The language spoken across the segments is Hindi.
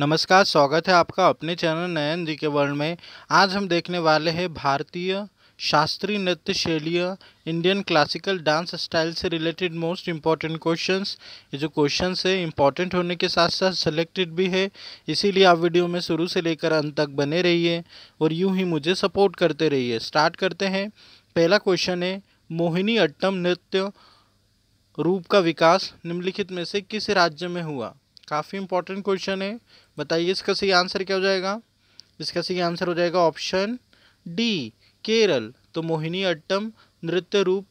नमस्कार स्वागत है आपका अपने चैनल नयन जी के वर्ल्ड में आज हम देखने वाले हैं भारतीय शास्त्रीय नृत्य शैलियाँ इंडियन क्लासिकल डांस स्टाइल से रिलेटेड मोस्ट इम्पॉर्टेंट क्वेश्चंस ये जो क्वेश्चन है इम्पॉर्टेंट होने के साथ साथ सेलेक्टेड भी है इसीलिए आप वीडियो में शुरू से लेकर अंत तक बने रहिए और यूं ही मुझे सपोर्ट करते रहिए स्टार्ट करते हैं पहला क्वेश्चन है मोहिनी अट्टम नृत्य रूप का विकास निम्नलिखित में से किस राज्य में हुआ काफ़ी इंपॉर्टेंट क्वेश्चन है बताइए इसका सही आंसर क्या हो जाएगा इसका सही आंसर हो जाएगा ऑप्शन डी केरल तो मोहिनी अट्टम नृत्य रूप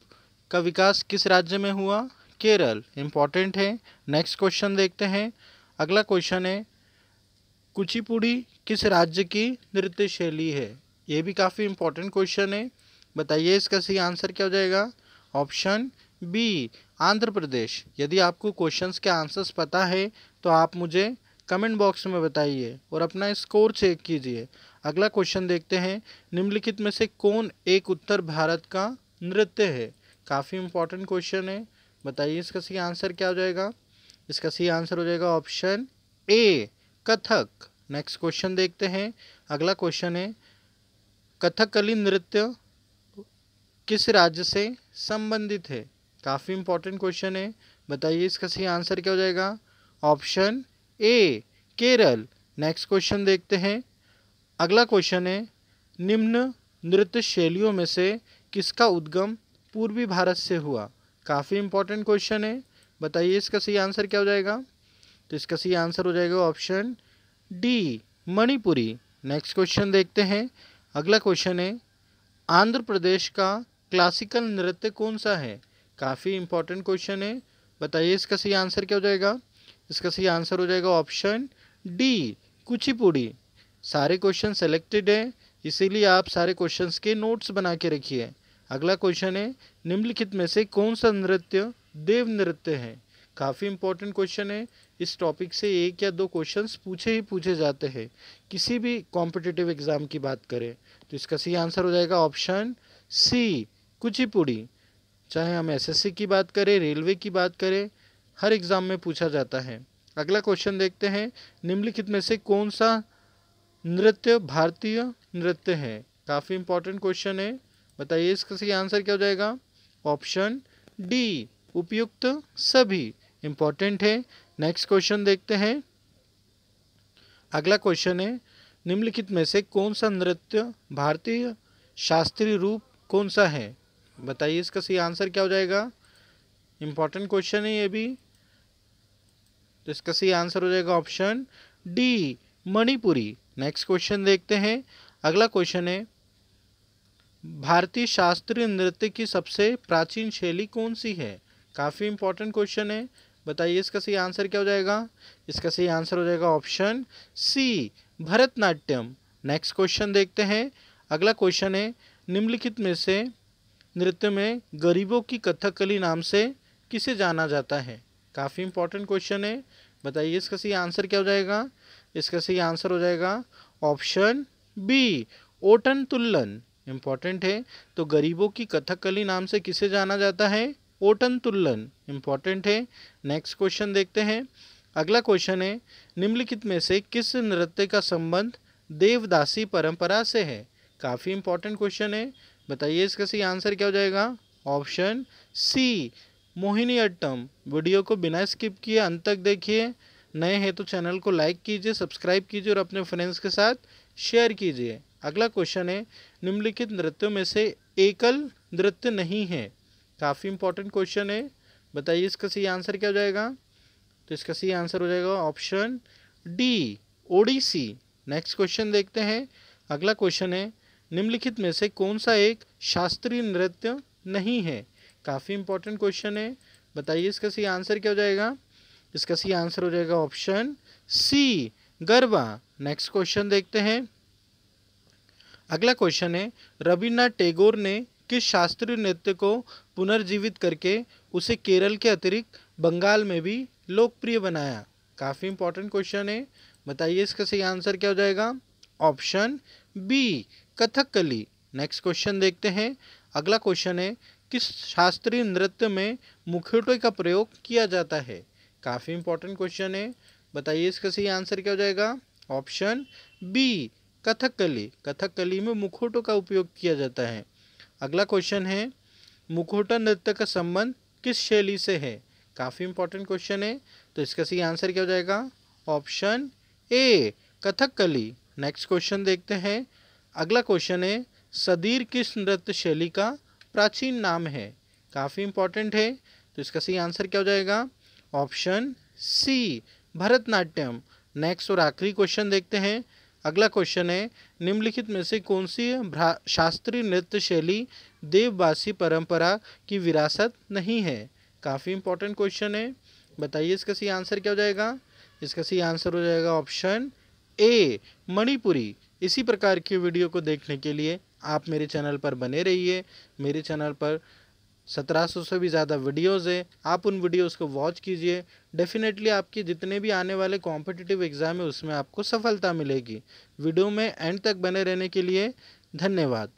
का विकास किस राज्य में हुआ केरल इम्पॉर्टेंट है नेक्स्ट क्वेश्चन देखते हैं अगला क्वेश्चन है कुचिपुड़ी किस राज्य की नृत्य शैली है ये भी काफ़ी इम्पोर्टेंट क्वेश्चन है बताइए इसका सही आंसर क्या हो जाएगा ऑप्शन बी आंध्र प्रदेश यदि आपको क्वेश्चंस के आंसर्स पता है तो आप मुझे कमेंट बॉक्स में बताइए और अपना स्कोर चेक कीजिए अगला क्वेश्चन देखते हैं निम्नलिखित में से कौन एक उत्तर भारत का नृत्य है काफ़ी इंपॉर्टेंट क्वेश्चन है बताइए इसका सही आंसर क्या हो जाएगा इसका सही आंसर हो जाएगा option A Kathak next question देखते हैं अगला क्वेश्चन है कथकली नृत्य किस राज्य से संबंधित है काफ़ी इंपॉर्टेंट क्वेश्चन है बताइए इसका सही आंसर क्या हो जाएगा option A Kerala next question देखते हैं अगला क्वेश्चन है निम्न नृत्य शैलियों में से किसका उद्गम पूर्वी भारत से हुआ काफ़ी इंपॉर्टेंट क्वेश्चन है बताइए इसका सही आंसर क्या हो जाएगा तो इसका सही आंसर हो जाएगा option D Manipuri next question देखते हैं अगला क्वेश्चन है आंध्र प्रदेश का क्लासिकल नृत्य कौन सा है काफ़ी इंपॉर्टेंट क्वेश्चन है बताइए इसका सही आंसर क्या हो जाएगा इसका सही आंसर हो जाएगा ऑप्शन डी कुचिपुड़ी सारे क्वेश्चन सेलेक्टेड हैं इसीलिए आप सारे क्वेश्चन के नोट्स बना के रखिए अगला क्वेश्चन है निम्नलिखित में से कौन सा नृत्य देव नृत्य है काफ़ी इंपॉर्टेंट क्वेश्चन है इस टॉपिक से एक या दो क्वेश्चंस पूछे ही पूछे जाते हैं किसी भी कॉम्पिटिटिव एग्ज़ाम की बात करें तो इसका सही आंसर हो जाएगा ऑप्शन सी कुचिपुड़ी चाहे हम एसएससी की बात करें रेलवे की बात करें हर एग्ज़ाम में पूछा जाता है अगला क्वेश्चन देखते हैं निम्नलिखित में से कौन सा नृत्य भारतीय नृत्य है काफ़ी इंपॉर्टेंट क्वेश्चन है बताइए इसका सही आंसर क्या हो जाएगा ऑप्शन डी उपयुक्त सभी इंपॉर्टेंट है नेक्स्ट क्वेश्चन देखते हैं अगला क्वेश्चन है निम्नलिखित में से कौन सा नृत्य भारतीय शास्त्रीय रूप कौन सा है बताइए इसका सही आंसर क्या हो जाएगा इंपॉर्टेंट क्वेश्चन है ये भी तो इसका सही आंसर हो जाएगा option D Manipuri next question देखते हैं अगला क्वेश्चन है भारतीय शास्त्रीय नृत्य की सबसे प्राचीन शैली कौन सी है काफ़ी इंपॉर्टेंट क्वेश्चन है बताइए इसका सही आंसर क्या हो जाएगा इसका सही आंसर हो जाएगा option C Bharatanatyam next question देखते हैं अगला क्वेश्चन है निम्नलिखित में से नृत्य में गरीबों की कथकली नाम से किसे जाना जाता है काफ़ी इंपॉर्टेंट क्वेश्चन है बताइए इसका सही आंसर क्या हो जाएगा इसका सही आंसर हो जाएगा option B Ottan Thullal important है तो गरीबों की कथकली नाम से किसे जाना जाता है ओटन तुल्लन इम्पॉर्टेंट है नेक्स्ट क्वेश्चन देखते हैं अगला क्वेश्चन है निम्नलिखित में से किस नृत्य का संबंध देवदासी परंपरा से है काफ़ी इंपॉर्टेंट क्वेश्चन है बताइए इसका सही आंसर क्या हो जाएगा option C Mohini Attam video को बिना स्किप किए अंत तक देखिए नए हैं तो चैनल को लाइक कीजिए सब्सक्राइब कीजिए और अपने फ्रेंड्स के साथ शेयर कीजिए अगला क्वेश्चन है निम्नलिखित नृत्यों में से एकल नृत्य नहीं है काफ़ी इंपॉर्टेंट क्वेश्चन है बताइए इसका सही आंसर क्या हो जाएगा तो इसका सही आंसर हो जाएगा option D Odissi next question देखते हैं अगला क्वेश्चन है निम्नलिखित में से कौन सा एक शास्त्रीय नृत्य नहीं है काफ़ी इंपॉर्टेंट क्वेश्चन है बताइए इसका सही आंसर क्या हो जाएगा इसका सही आंसर हो जाएगा option C Garba next question देखते हैं अगला क्वेश्चन है रविन्द्रनाथ टैगोर ने किस शास्त्रीय नृत्य को पुनर्जीवित करके उसे केरल के अतिरिक्त बंगाल में भी लोकप्रिय बनाया काफ़ी इंपॉर्टेंट क्वेश्चन है बताइए इसका सही आंसर क्या हो जाएगा option B Kathakali next question देखते हैं अगला क्वेश्चन है किस शास्त्रीय नृत्य में मुखौटे का प्रयोग किया जाता है काफ़ी इंपॉर्टेंट क्वेश्चन है बताइए इसका सही आंसर क्या हो जाएगा ऑप्शन बी कथकली कथकली में मुखौटों का उपयोग किया जाता है अगला क्वेश्चन है मुखौटा नृत्य का संबंध किस शैली से है काफ़ी इंपॉर्टेंट क्वेश्चन है तो इसका सही आंसर क्या हो जाएगा option A Kathakali next question देखते हैं अगला क्वेश्चन है सदीर किस नृत्य शैली का प्राचीन नाम है काफ़ी इंपॉर्टेंट है तो इसका सही आंसर क्या हो जाएगा ऑप्शन सी भरतनाट्यम नेक्स्ट और आखिरी क्वेश्चन देखते हैं अगला क्वेश्चन है निम्नलिखित में से कौन सी शास्त्रीय नृत्य शैली देववासी परंपरा की विरासत नहीं है काफ़ी इंपॉर्टेंट क्वेश्चन है बताइए इसका सही आंसर क्या हो जाएगा इसका सही आंसर हो जाएगा ऑप्शन ए मणिपुरी इसी प्रकार की वीडियो को देखने के लिए आप मेरे चैनल पर बने रहिए मेरे चैनल पर सत्रह सौ से भी ज़्यादा वीडियोस है आप उन वीडियोस को वॉच कीजिए डेफिनेटली आपके जितने भी आने वाले कॉम्पिटिटिव एग्ज़ाम है उसमें आपको सफलता मिलेगी वीडियो में एंड तक बने रहने के लिए धन्यवाद